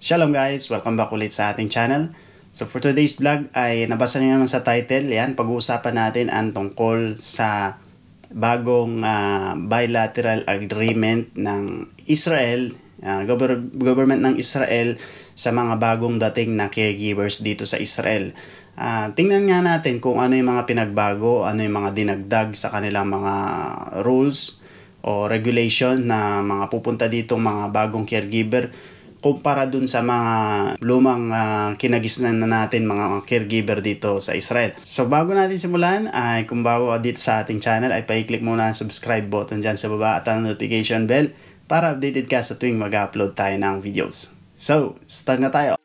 Shalom guys! Welcome back ulit sa ating channel. So for today's vlog ay nabasa niyo naman sa title. Yan, pag-uusapan natin ang tungkol sa bagong uh, bilateral agreement ng Israel, uh, ah, gover government ng Israel sa mga bagong dating na caregivers dito sa Israel. Uh, tingnan nga natin kung ano yung mga pinagbago, ano yung mga dinagdag sa kanilang mga rules o regulation na mga pupunta dito mga bagong caregiver kumpara dun sa mga lumang uh, kinagisnan na natin mga caregiver dito sa Israel. So bago natin simulan, ay kung bago ka dito sa ating channel ay pa-click muna ang subscribe button dyan sa baba at ang notification bell para updated ka sa tuwing mag-upload tayo ng videos. So, start na tayo!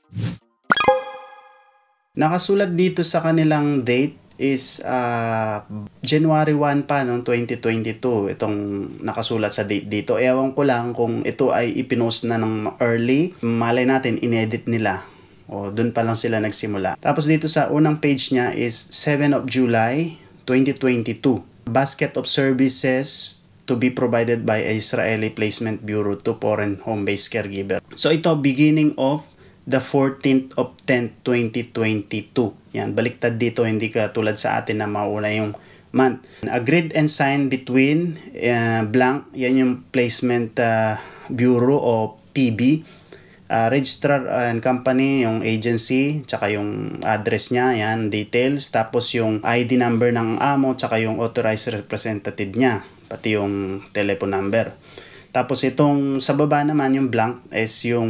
Nakasulat dito sa kanilang date is uh, January 1 pa noong 2022 itong nakasulat sa date dito. Ewan ko lang kung ito ay ipinost na ng early. Malay natin, inedit nila. O doon pa lang sila nagsimula. Tapos dito sa unang page niya is 7 of July 2022. Basket of services to be provided by Israeli Placement Bureau to foreign home-based caregiver. So ito, beginning of the 14th of 10 2022. Yan, baliktad dito, hindi ka tulad sa atin na mauna yung month. Agreed and signed between uh, blank, yan yung placement uh, bureau o PB. Uh, registrar uh, and company, yung agency, tsaka yung address niya, yan, details. Tapos yung ID number ng amo, tsaka yung authorized representative niya, pati yung telephone number. Tapos itong sa baba naman yung blank is yung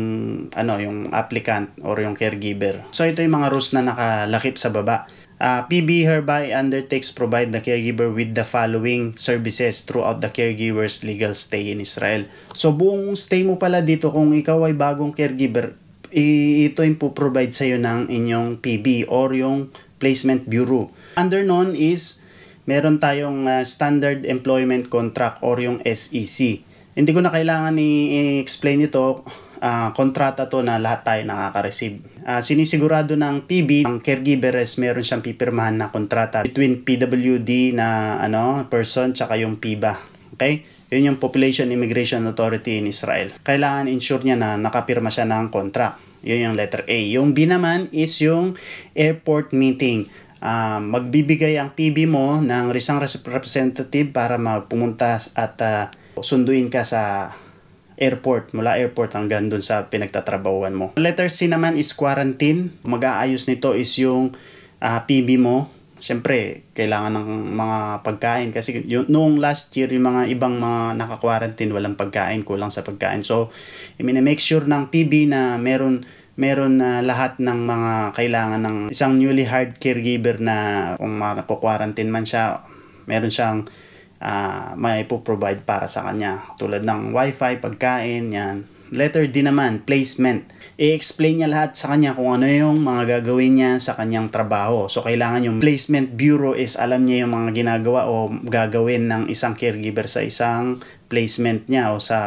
ano yung applicant or yung caregiver. So ito yung mga rules na nakalakip sa baba. Uh, ah, PB hereby undertakes provide the caregiver with the following services throughout the caregiver's legal stay in Israel. So buong stay mo pala dito kung ikaw ay bagong caregiver, ito yung po-provide sa iyo ng inyong PB or yung placement bureau. Under noon is meron tayong uh, standard employment contract or yung SEC. Hindi ko na kailangan i-explain ito. Uh, kontrata to na lahat tayo nakaka-receive. Uh, sinisigurado ng PB, ang caregiver is meron siyang pipirmahan na kontrata between PWD na ano, person tsaka yung PIBA. Okay? Yun yung Population Immigration Authority in Israel. Kailangan ensure niya na nakapirma siya ng contract. Yun yung letter A. Yung B naman is yung airport meeting. Uh, magbibigay ang PB mo ng isang representative para magpumunta at uh, sunduin ka sa airport, mula airport hanggang doon sa pinagtatrabawan mo. Letter C naman is quarantine. Mag-aayos nito is yung uh, ah, PB mo. Siyempre, kailangan ng mga pagkain kasi yung, noong last year, yung mga ibang mga naka-quarantine, walang pagkain, kulang sa pagkain. So, I mean, make sure ng PB na meron meron na lahat ng mga kailangan ng isang newly hired caregiver na kung makapo-quarantine man siya, meron siyang uh, may provide para sa kanya. Tulad ng wifi, pagkain, yan. Letter D naman, placement. I-explain niya lahat sa kanya kung ano yung mga gagawin niya sa kanyang trabaho. So, kailangan yung placement bureau is alam niya yung mga ginagawa o gagawin ng isang caregiver sa isang placement niya o sa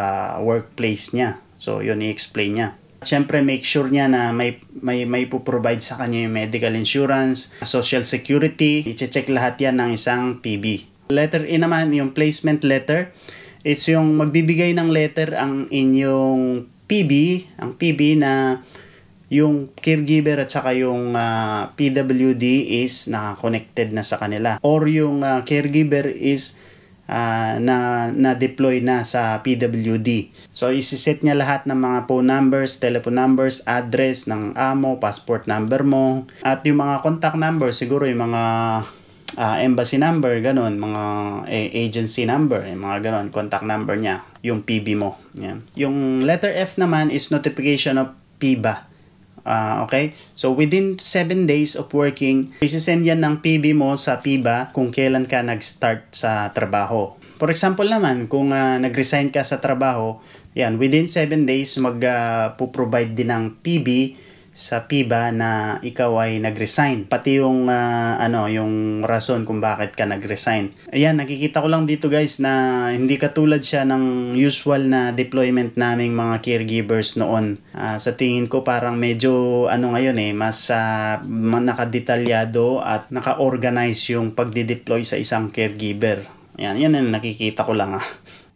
workplace niya. So, yun i-explain niya. Siyempre, make sure niya na may, may, may provide sa kanya yung medical insurance, social security. I-check lahat yan ng isang PB. Letter A naman, yung placement letter. It's yung magbibigay ng letter ang inyong PB, ang PB na yung caregiver at saka yung uh, ah, PWD is na-connected na sa kanila. Or yung uh, caregiver is uh, na na-deploy na sa PWD. So isiset niya lahat ng mga phone numbers, telephone numbers, address ng amo, passport number mo, at yung mga contact number siguro yung mga uh, embassy number, ganun, mga eh, agency number, eh, mga ganun, contact number niya, yung PB mo. Yan. Yung letter F naman is notification of PIBA. Uh, ah, okay? So, within 7 days of working, isisend yan ng PB mo sa PIBA kung kailan ka nag-start sa trabaho. For example naman, kung uh, nag-resign ka sa trabaho, yan, within 7 days, mag-provide uh, din ng PB sa PIBA na ikaw ay nagresign Pati yung uh, ano, yung rason kung bakit ka nagresign Ayan, nakikita ko lang dito guys na hindi katulad siya ng usual na deployment naming mga caregivers noon. Uh, sa tingin ko parang medyo ano ngayon eh, mas uh, nakadetalyado at naka-organize yung pagde-deploy sa isang caregiver. Ayan, yan ang nakikita ko lang ah.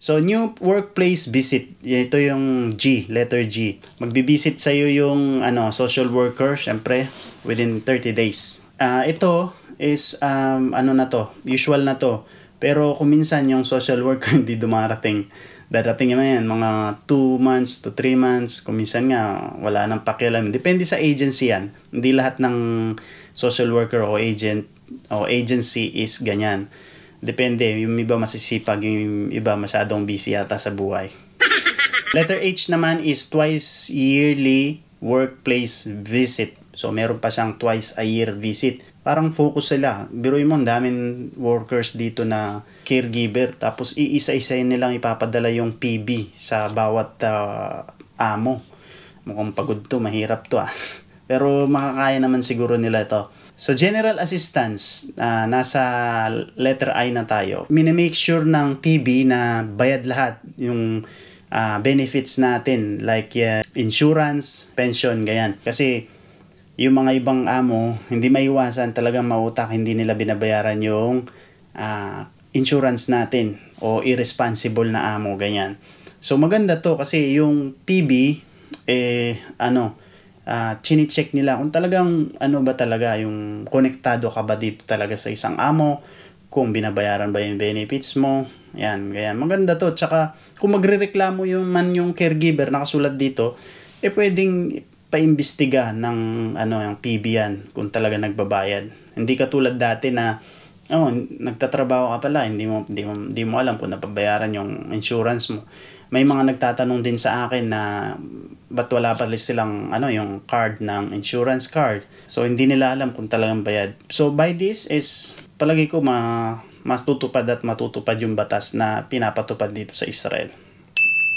So, new workplace visit. Ito yung G, letter G. Magbibisit sa'yo yung ano, social worker, syempre, within 30 days. Uh, ito is, um, ano na to, usual na to. Pero kung minsan yung social worker hindi dumarating, darating naman yan, mga 2 months to 3 months, kung minsan nga wala nang pakialam. Depende sa agency yan. Hindi lahat ng social worker o agent o agency is ganyan. Depende, yung iba masisipag, yung iba masyadong busy yata sa buhay. Letter H naman is twice yearly workplace visit. So meron pa siyang twice a year visit. Parang focus sila. Biruin mo, daming workers dito na caregiver. Tapos iisa-isa nilang ipapadala yung PB sa bawat uh, amo. Mukhang pagod to, mahirap to ah. Pero makakaya naman siguro nila to. So general assistance, uh, nasa letter I na tayo. Minimake sure ng PB na bayad lahat yung uh, benefits natin like uh, insurance, pension, ganyan. Kasi yung mga ibang amo, hindi maiwasan talagang mautak, hindi nila binabayaran yung uh, insurance natin o irresponsible na amo, ganyan. So maganda to kasi yung PB, eh ano, uh, ah, chine nila kung talagang ano ba talaga yung konektado ka ba dito talaga sa isang amo, kung binabayaran ba yung benefits mo. Yan, ganyan. Maganda to. Tsaka kung magrereklamo yung man yung caregiver nakasulat dito, eh pwedeng paimbestiga ng ano yung PB kung talaga nagbabayad. Hindi katulad dati na oh, nagtatrabaho ka pala, hindi mo hindi mo, hindi mo alam kung napabayaran yung insurance mo may mga nagtatanong din sa akin na ba't wala pa silang ano, yung card ng insurance card. So, hindi nila alam kung talagang bayad. So, by this is, palagi ko ma mas tutupad at matutupad yung batas na pinapatupad dito sa Israel.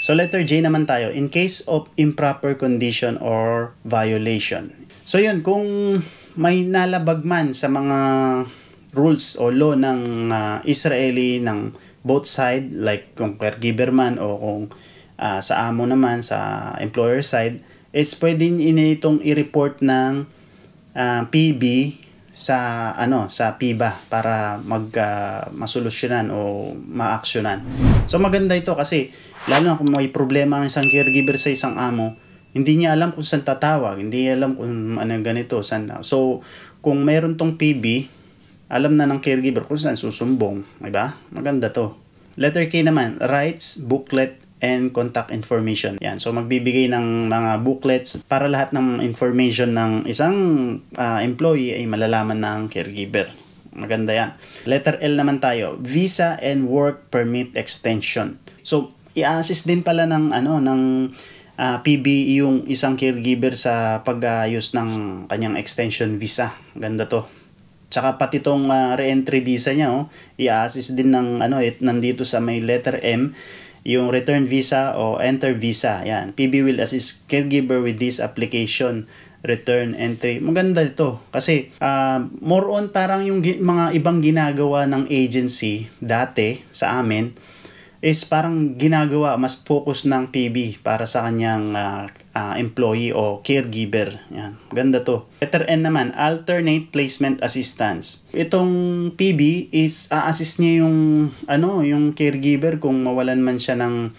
So letter J naman tayo, in case of improper condition or violation. So yun, kung may nalabag man sa mga rules o law ng uh, Israeli ng both side like kung caregiver man o kung uh, sa amo naman sa employer side is pwede niyo itong i-report ng uh, ah, PB sa ano sa PIBA para mag uh, masolusyonan o maaksyonan. So maganda ito kasi lalo na kung may problema ang isang caregiver sa isang amo, hindi niya alam kung saan tatawag, hindi niya alam kung ano ganito, saan. So kung meron tong PB, alam na ng caregiver kung saan susumbong, di ba? Maganda to. Letter K naman, rights, booklet, and contact information. Yan. So magbibigay ng mga booklets para lahat ng information ng isang uh, employee ay malalaman ng caregiver. Maganda yan. Letter L naman tayo, visa and work permit extension. So i-assist din pala ng ano ng uh, ah, PBE yung isang caregiver sa pag-ayos ng kanyang extension visa. Ganda to. Tsaka pati tong uh, re-entry visa niya, oh, i-assist din ng ano, it, eh, nandito sa may letter M, yung return visa o enter visa. Yan. PB will assist caregiver with this application return entry. Maganda ito kasi uh, more on parang yung mga ibang ginagawa ng agency dati sa amin is parang ginagawa mas focus ng PB para sa kanyang uh, uh, employee o caregiver. Yan. Ganda to. Letter N naman, alternate placement assistance. Itong PB is a-assist niya yung ano, yung caregiver kung mawalan man siya ng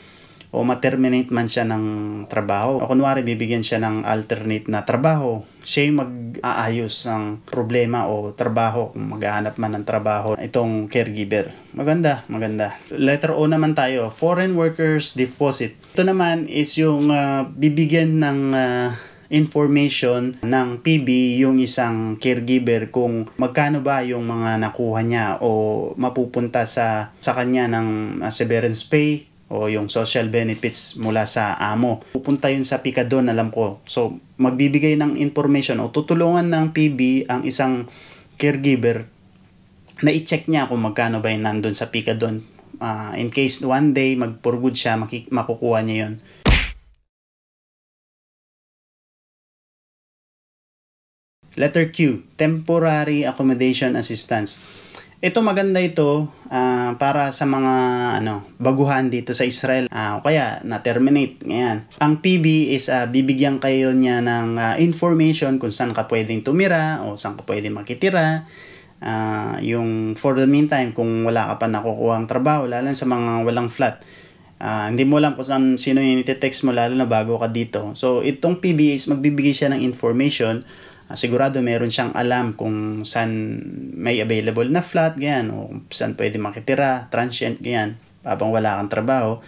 o ma-terminate man siya ng trabaho. O kunwari, bibigyan siya ng alternate na trabaho. Siya yung mag-aayos ng problema o trabaho kung maghahanap man ng trabaho itong caregiver. Maganda, maganda. Letter O naman tayo, Foreign Workers Deposit. Ito naman is yung uh, bibigyan ng uh, information ng PB yung isang caregiver kung magkano ba yung mga nakuha niya o mapupunta sa sa kanya ng uh, severance pay o yung social benefits mula sa amo. Pupunta yun sa PICA alam ko. So, magbibigay ng information o tutulungan ng PB ang isang caregiver na i-check niya kung magkano ba yung nandun sa PICA Uh, ah, in case one day mag good siya, makukuha niya yun. Letter Q, Temporary Accommodation Assistance. Ito maganda ito uh, para sa mga ano baguhan dito sa Israel. Uh, kaya na-terminate. Ngayon, ang PB is uh, bibigyan kayo niya ng uh, information kung saan ka pwedeng tumira o saan ka pwedeng makitira. Uh, yung for the meantime kung wala ka pa nakukuha ang trabaho lalo sa mga walang flat. Uh, hindi mo alam kung saan, sino yung text mo lalo na bago ka dito. So itong PB is magbibigay siya ng information sigurado meron siyang alam kung saan may available na flat, ganyan, o kung saan pwede makitira, transient, ganyan, habang wala kang trabaho.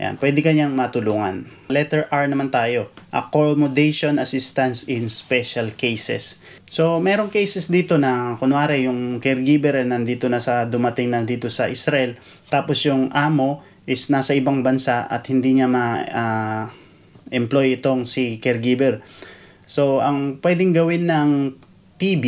Ayan, pwede kanyang matulungan. Letter R naman tayo. Accommodation assistance in special cases. So, merong cases dito na, kunwari, yung caregiver nandito na sa, dumating na dito sa Israel, tapos yung amo is nasa ibang bansa at hindi niya ma-employ ah, uh, itong si caregiver. So, ang pwedeng gawin ng PB,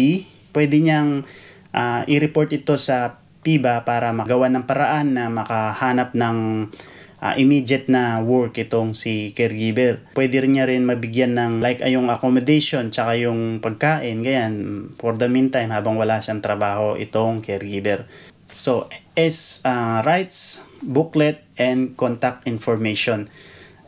pwede niyang uh, i-report ito sa PIBA para magawa ng paraan na makahanap ng uh, immediate na work itong si caregiver. Pwede rin niya rin mabigyan ng like ayong ah, accommodation tsaka yung pagkain, ganyan. For the meantime, habang wala siyang trabaho itong caregiver. So, S uh, rights, booklet, and contact information.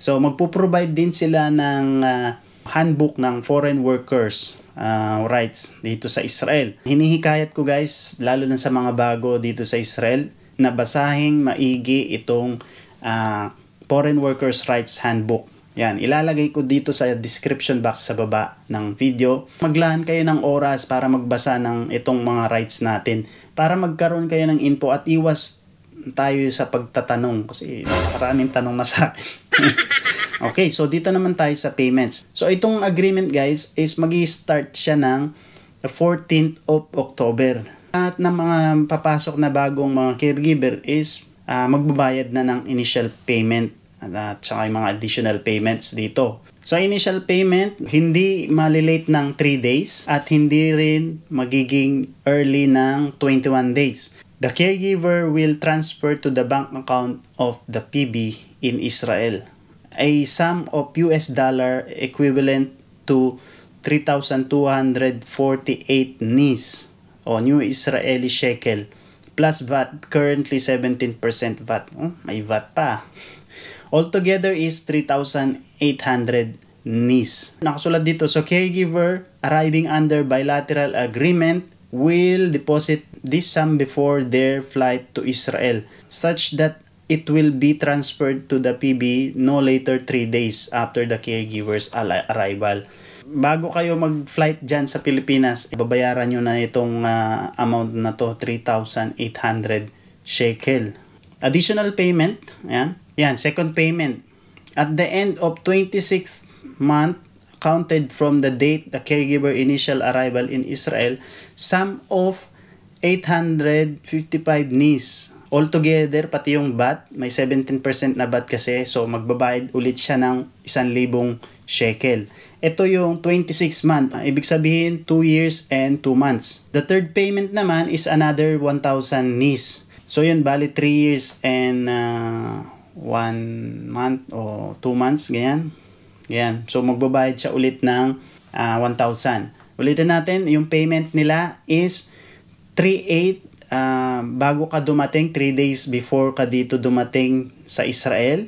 So, magpo-provide din sila ng uh, handbook ng foreign workers uh, rights dito sa Israel. Hinihikayat ko guys, lalo na sa mga bago dito sa Israel, na basahin maigi itong uh, Foreign Workers' Rights Handbook. Yan, ilalagay ko dito sa description box sa baba ng video. Maglaan kayo ng oras para magbasa ng itong mga rights natin para magkaroon kayo ng info at iwas tayo sa pagtatanong kasi napakaraming tanong na sa akin. Okay, so dito naman tayo sa payments. So itong agreement guys is magi start siya ng 14th of October. At ng mga papasok na bagong mga caregiver is uh, magbabayad na ng initial payment at saka yung mga additional payments dito. So initial payment, hindi malilate ng 3 days at hindi rin magiging early ng 21 days. The caregiver will transfer to the bank account of the PB in Israel a sum of US dollar equivalent to 3,248 NIS o New Israeli Shekel plus VAT, currently 17% VAT. Oh, may VAT pa. Altogether is 3,800 NIS. Nakasulat dito, so caregiver arriving under bilateral agreement will deposit this sum before their flight to Israel such that it will be transferred to the PB no later 3 days after the caregiver's arrival. Bago kayo mag-flight dyan sa Pilipinas, babayaran nyo na itong uh, amount na to, 3,800 shekel. Additional payment, yan, yan, second payment. At the end of 26 month, counted from the date the caregiver initial arrival in Israel, sum of 855 nis Altogether, pati yung bat, may 17% na bat kasi. So, magbabayad ulit siya ng 1,000 shekel. Ito yung 26 month. Ah, ibig sabihin, 2 years and 2 months. The third payment naman is another 1,000 nis. So, yun, bali 3 years and uh, ah, 1 month o 2 months, ganyan. Ganyan. So, magbabayad siya ulit ng uh, ah, 1,000. Ulitin natin, yung payment nila is 3,800 uh, bago ka dumating, 3 days before ka dito dumating sa Israel.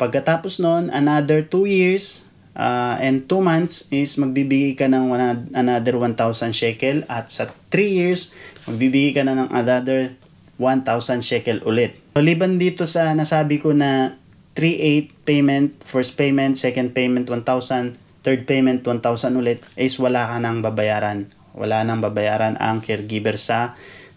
Pagkatapos noon, another 2 years uh, and 2 months is magbibigay ka ng one, another 1,000 shekel at sa 3 years, magbibigay ka na ng another 1,000 shekel ulit. So, liban dito sa nasabi ko na 3-8 payment, first payment, second payment 1,000, third payment 1,000 ulit is wala ka nang babayaran. Wala nang babayaran ang caregiver sa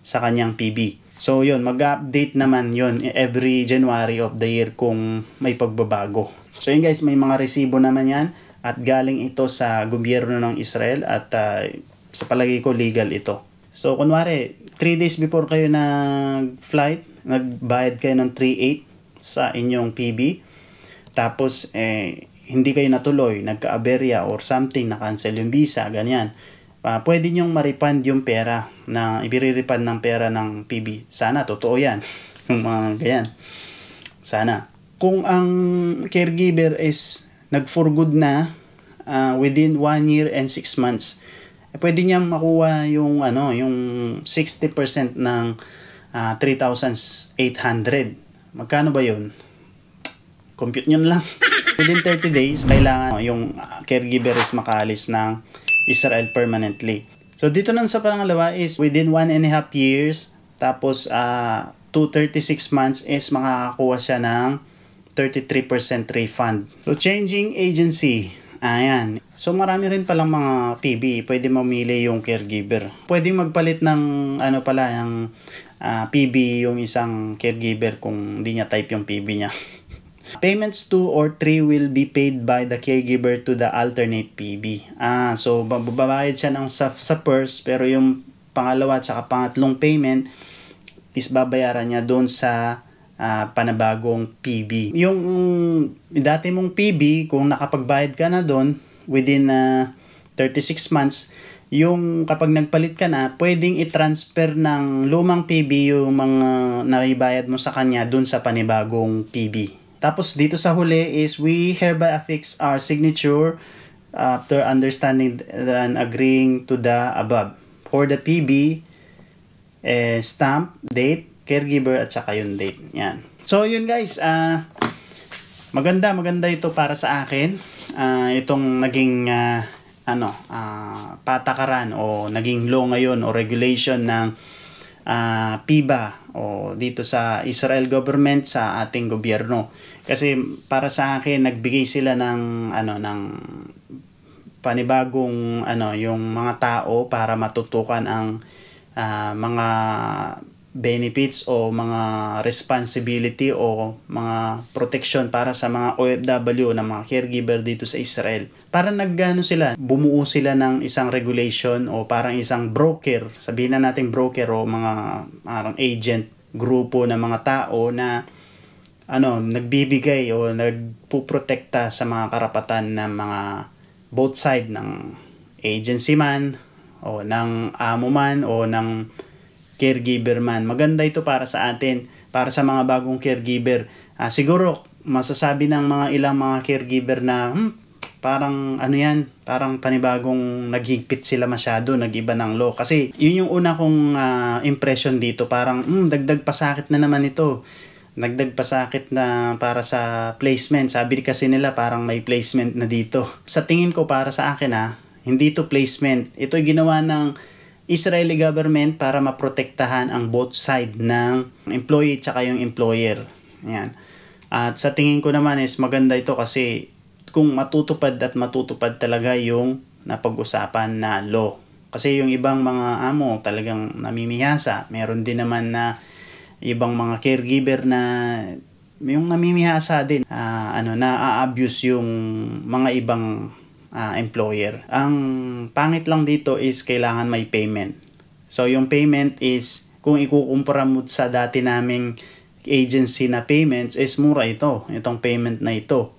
sa kanyang PB. So yun, mag-update naman yun every January of the year kung may pagbabago. So yun guys, may mga resibo naman yan at galing ito sa gobyerno ng Israel at uh, sa palagi ko legal ito. So kunwari, 3 days before kayo nag-flight, nagbayad kayo ng 3.8 sa inyong PB. Tapos eh, hindi kayo natuloy, nagka-aberya or something, na-cancel yung visa, ganyan uh, pwede nyong ma-refund yung pera na ibire-refund ng pera ng PB. Sana totoo 'yan. yung mga ganyan. Sana kung ang caregiver is nag-for good na uh, within 1 year and 6 months, eh, pwede niya makuha yung ano, yung 60% ng uh, ah, 3,800. Magkano ba 'yon? Compute niyo lang. within 30 days, kailangan yung caregiver is makaalis ng Israel permanently. So dito nun sa pangalawa is within one and a half years, tapos uh, ah, 236 months is makakakuha siya ng 33% refund. So changing agency, ayan. So marami rin palang mga PB, pwede mamili yung caregiver. Pwede magpalit ng ano pala, ng uh, ah, PB yung isang caregiver kung hindi niya type yung PB niya. Payments to or 3 will be paid by the caregiver to the alternate PB. Ah, so babayad siya ng sa, sa PERS pero yung pangalawa at saka pangatlong payment is babayaran niya doon sa uh, panabagong PB. Yung um, dati mong PB, kung nakapagbayad ka na doon within uh, ah, 36 months, yung kapag nagpalit ka na, pwedeng i-transfer ng lumang PB yung mga naibayad mo sa kanya doon sa panibagong PB. Tapos dito sa huli is we hereby affix our signature after understanding and agreeing to the above. For the PB, eh, stamp, date, caregiver, at saka yung date. Yan. So, yun guys. Uh, maganda, maganda ito para sa akin. Uh, itong naging uh, ano, uh, patakaran o naging law ngayon o regulation ng uh, PIBA o dito sa Israel government sa ating gobyerno. Kasi para sa akin nagbigay sila ng ano ng panibagong ano yung mga tao para matutukan ang uh, mga benefits o mga responsibility o mga protection para sa mga OFW na mga caregiver dito sa Israel. Para naggano sila, bumuo sila ng isang regulation o parang isang broker, sabihin na natin broker o mga parang agent grupo ng mga tao na ano, nagbibigay o nagpuprotekta sa mga karapatan ng mga both side ng agency man o ng amo man o ng caregiver man. Maganda ito para sa atin, para sa mga bagong caregiver. Uh, siguro, masasabi ng mga ilang mga caregiver na, hmm, parang ano yan, parang panibagong naghigpit sila masyado, nagiba ng law. Kasi yun yung una kong uh, impression dito, parang mm, dagdag pasakit na naman ito. Nagdag pasakit na para sa placement. Sabi kasi nila parang may placement na dito. Sa tingin ko para sa akin ha, ah, hindi to placement. Ito'y ginawa ng Israeli government para maprotektahan ang both side ng employee tsaka yung employer. Ayan. At sa tingin ko naman is maganda ito kasi kung matutupad at matutupad talaga yung napag-usapan na law. Kasi yung ibang mga amo talagang namimihasa. Meron din naman na ibang mga caregiver na yung namimihasa din. Uh, ano, na-abuse yung mga ibang uh, employer. Ang pangit lang dito is kailangan may payment. So yung payment is kung ikukumpara mo sa dati naming agency na payments is mura ito, itong payment na ito.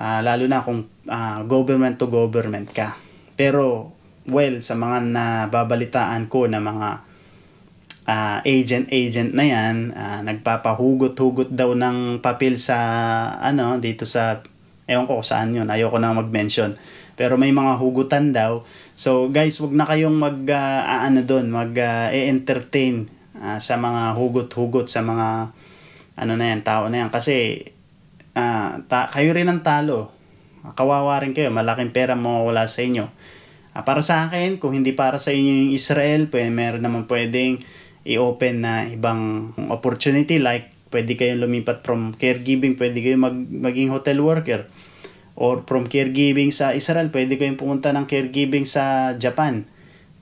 Uh, lalo na kung uh, government to government ka. Pero well sa mga nababalitaan ko na mga uh, agent agent na yan, uh, nagpapahugot-hugot daw ng papel sa ano dito sa Ewan ko saan yun. Ayoko na mag-mention. Pero may mga hugutan daw. So guys, wag na kayong mag uh, ah, ah, ano doon, mag uh, ah, entertain uh, sa mga hugot-hugot sa mga ano na yan, tao na yan kasi uh, ta- kayo rin ang talo. Kawawa rin kayo, malaking pera mawawala sa inyo. Uh, para sa akin, kung hindi para sa inyo yung Israel, pwede, meron naman pwedeng i-open na ibang opportunity like pwede kayong lumipat from caregiving, pwede kayong mag, maging hotel worker. Or from caregiving sa Israel, pwede kayong pumunta ng caregiving sa Japan.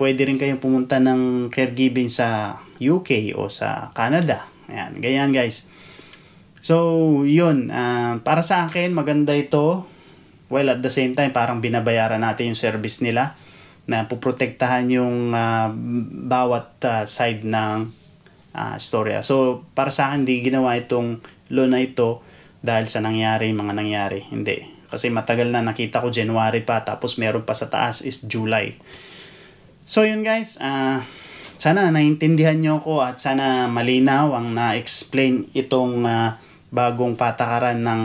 Pwede rin kayong pumunta ng caregiving sa UK o sa Canada. Ayan, ganyan guys. So, yun. Uh, para sa akin, maganda ito. Well, at the same time, parang binabayaran natin yung service nila na puprotektahan yung uh, bawat uh, side ng uh, storya. So, para sa akin, di ginawa itong loan na ito dahil sa nangyari, mga nangyari. Hindi. Kasi matagal na nakita ko January pa, tapos meron pa sa taas is July. So, yun guys. Uh, sana naintindihan nyo ko at sana malinaw ang na-explain itong uh, bagong patakaran ng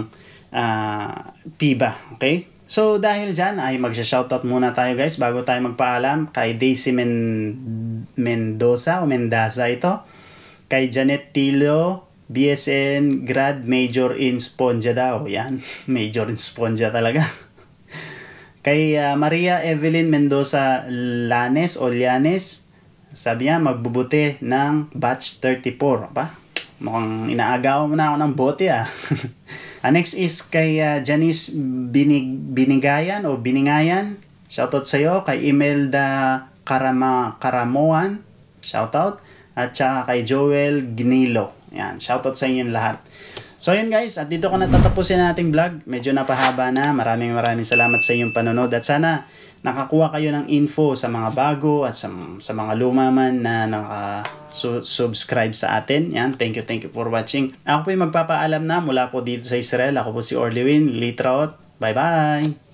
uh, PIBA. Okay? So dahil dyan ay magsha-shoutout muna tayo guys bago tayo magpaalam kay Daisy Men Mendoza o Mendaza ito kay Janet Tilo, BSN grad major in Spongia daw. Yan, major in Spongia talaga. kay uh, Maria Evelyn Mendoza Lanes o Llanes, sabi niya magbubuti ng batch 34. Ba? Mukhang inaagaw mo na ako ng bote ah. ah next is kay uh, Janice Binig Binigayan o Biningayan. Shoutout sa'yo. Kay Imelda Karama Karamoan. Shoutout at saka kay Joel Gnilo. Yan, shoutout sa inyo lahat. So ayun guys, at dito ko natatapusin nating vlog. Medyo napahaba na. Maraming maraming salamat sa inyong panonood at sana nakakuha kayo ng info sa mga bago at sa, sa mga lumaman na naka-subscribe sa atin. Yan, thank you, thank you for watching. Ako po yung magpapaalam na mula po dito sa Israel. Ako po si Orlewin. Litraot. Bye-bye!